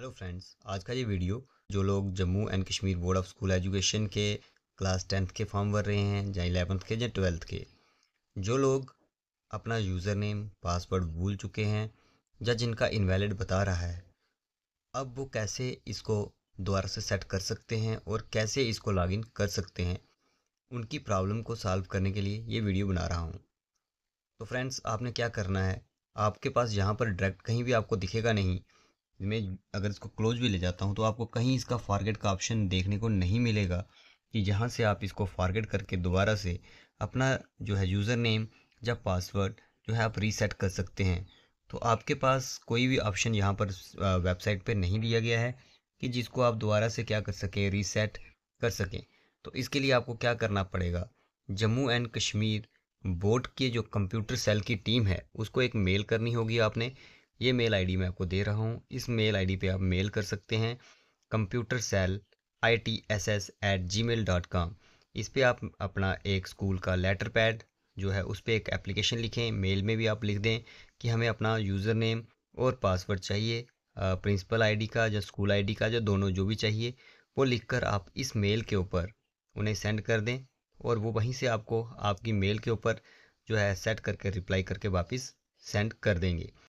hello friends आज का ये वीडियो जो लोग Jammu and Kashmir board of school education के क्लास टेंथ के फॉर्म भर रहे हैं या इलेवंथ के या ट्वेल्थ के जो लोग अपना यूज़र नेम पासवर्ड भूल चुके हैं या जिनका इनवैलिड बता रहा है अब वो कैसे इसको दोबारा से सेट कर सकते हैं और कैसे इसको लॉगिन कर सकते हैं उनकी प्रॉब्लम को सॉल्व करने के लिए ये वीडियो बना रहा हूँ तो फ्रेंड्स आपने क्या करना है आपके पास यहाँ पर डायरेक्ट कहीं भी आपको दिखेगा नहीं इमेज अगर इसको क्लोज भी ले जाता हूँ तो आपको कहीं इसका फारगेट का ऑप्शन देखने को नहीं मिलेगा कि जहाँ से आप इसको फारगेट करके दोबारा से अपना जो है यूज़र नेम या पासवर्ड जो है आप रीसेट कर सकते हैं तो आपके पास कोई भी ऑप्शन यहाँ पर वेबसाइट पर नहीं दिया गया है कि जिसको आप दोबारा से क्या कर सकें रीसेट कर सकें तो इसके लिए आपको क्या करना पड़ेगा जम्मू एंड कश्मीर बोर्ड के जो कंप्यूटर सेल की टीम है उसको एक मेल करनी होगी आपने ये मेल आईडी मैं आपको दे रहा हूँ इस मेल आईडी पे आप मेल कर सकते हैं computer cell I T S S at Gmail dot com इस पर आप अपना एक स्कूल का लेटर पैड जो है उस पर एक एप्लीकेशन लिखें मेल में भी आप लिख दें कि हमें अपना यूज़र नेम और पासवर्ड चाहिए प्रिंसिपल आईडी का या स्कूल आईडी का जो दोनों जो भी चाहिए वो लिखकर आप इस मेल के ऊपर उन्हें सेंड कर दें और वो वहीं से आपको आपकी मेल के ऊपर जो है सेट करके रिप्लाई करके वापस सेंड कर देंगे